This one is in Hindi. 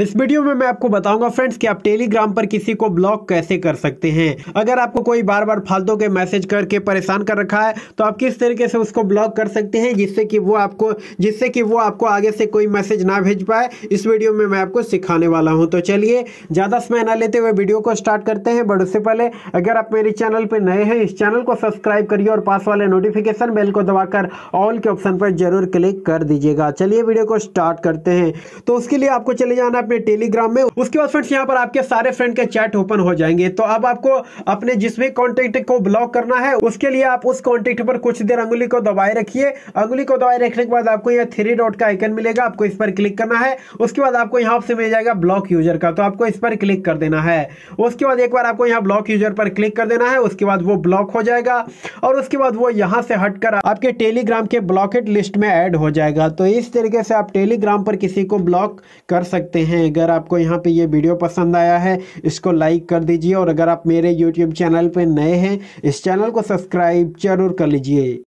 इस वीडियो में मैं आपको बताऊंगा फ्रेंड्स कि आप टेलीग्राम पर किसी को ब्लॉक कैसे कर सकते हैं अगर आपको कोई बार बार फालतू के मैसेज करके परेशान कर रखा है तो आप किस तरीके से उसको ब्लॉक कर सकते हैं जिससे कि वो आपको जिससे कि वो आपको आगे से कोई मैसेज ना भेज पाए इस वीडियो में मैं आपको सिखाने वाला हूँ तो चलिए ज़्यादा समय ना लेते हुए वीडियो को स्टार्ट करते हैं बट उससे पहले अगर आप मेरे चैनल पर नए हैं इस चैनल को सब्सक्राइब करिए और पास वाले नोटिफिकेशन बेल को दबाकर ऑल के ऑप्शन पर जरूर क्लिक कर दीजिएगा चलिए वीडियो को स्टार्ट करते हैं तो उसके लिए आपको चले जाना अपने टेलीग्राम में उसके बाद फ्रेंड्स यहाँ पर आपके सारे फ्रेंड के चैट ओपन हो जाएंगे तो अब आपको अपने जिस भी कॉन्टेक्ट को ब्लॉक करना है उसके लिए आप उस कॉन्टेक्ट पर कुछ देर अंगुली को दबाए रखिए अंगुली को दबाए रखने के बाद आपको यह थ्री डॉट का आइकन मिलेगा आपको इस पर क्लिक करना है उसके बाद आपको यहाँ से मिल जाएगा ब्लॉक यूजर का तो आपको इस पर क्लिक कर देना है उसके बाद एक बार आपको यहाँ ब्लॉक यूजर पर क्लिक कर देना है उसके बाद वो ब्लॉक हो जाएगा और उसके बाद वो यहाँ से हटकर आपके टेलीग्राम के ब्लॉकेट लिस्ट में एड हो जाएगा तो इस तरीके से आप टेलीग्राम पर किसी को ब्लॉक कर सकते हैं हैं अगर आपको यहाँ पे ये वीडियो पसंद आया है इसको लाइक कर दीजिए और अगर आप मेरे यूट्यूब चैनल पर नए हैं इस चैनल को सब्सक्राइब जरूर कर लीजिए